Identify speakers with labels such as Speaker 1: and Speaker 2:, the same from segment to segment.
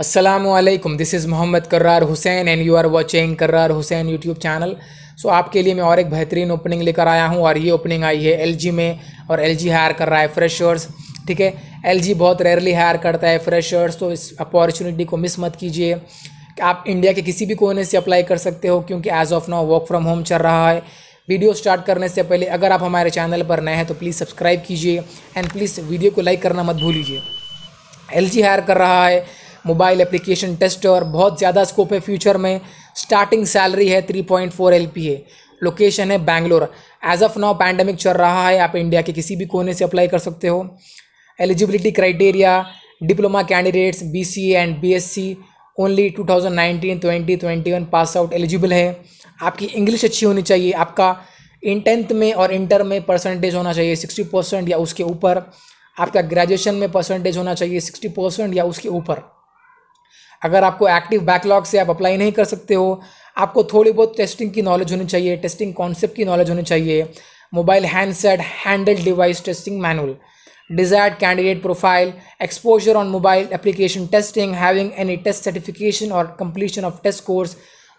Speaker 1: Aslam this is Mohammad Karrar Hussain and you are watching Karrar Hussain YouTube channel so आपके लिए मैं और एक बेहतरीन ओपनिंग लेकर आया हूँ और ये ओपनिंग आई है एल में और एल हायर कर रहा है फ्रेशर्स ठीक है एल बहुत रेयरली हायर करता है फ्रेशर्स तो इस अपॉर्चुनिटी को मिस मत कीजिए आप इंडिया के किसी भी कोने से अप्लाई कर सकते हो क्योंकि as of now work from home चल रहा है वीडियो स्टार्ट करने से पहले अगर आप हमारे चैनल पर नए हैं तो प्लीज़ सब्सक्राइब कीजिए एंड प्लीज़ वीडियो को लाइक करना मत भूलिए एल हायर कर रहा है मोबाइल एप्लीकेशन टेस्टर बहुत ज़्यादा स्कोप है फ्यूचर में स्टार्टिंग सैलरी है three point four L P है लोकेशन है Bangalore as of now pandemic चल रहा है आप इंडिया के किसी भी कोने से अप्लाई कर सकते हो eligibility criteria diploma candidates B C and B S C only two thousand nineteen twenty twenty one pass out eligible है आपकी इंग्लिश अच्छी होनी चाहिए आपका इन टेंथ में और इंटर में परसेंटेज होना चाहिए सिक्सटी परसेंट या उसके ऊपर आपका ग्रेजुएशन में परसेंटेज होना चाहिए सिक्सटी परसेंट या उसके ऊपर अगर आपको एक्टिव बैकलॉग से आप अप्लाई नहीं कर सकते हो आपको थोड़ी बहुत टेस्टिंग की नॉलेज होनी चाहिए टेस्टिंग कॉन्सेप्ट की नॉलेज होनी चाहिए mobile handset handle device testing manual desired candidate profile exposure on mobile application testing having any test certification और completion of test course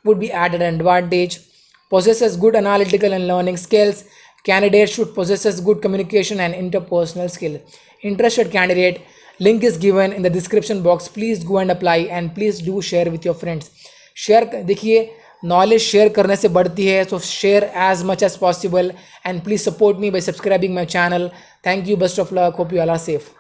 Speaker 1: would be ad advantage possesses good analytical and learning skills candidate should possesses good communication and interpersonal skill interested candidate link is given in the description box please go and apply and please do share with your friends share देखिए knowledge share करने से बढ़ती है so share as much as possible and please support me by subscribing my channel thank you best of luck hope you are safe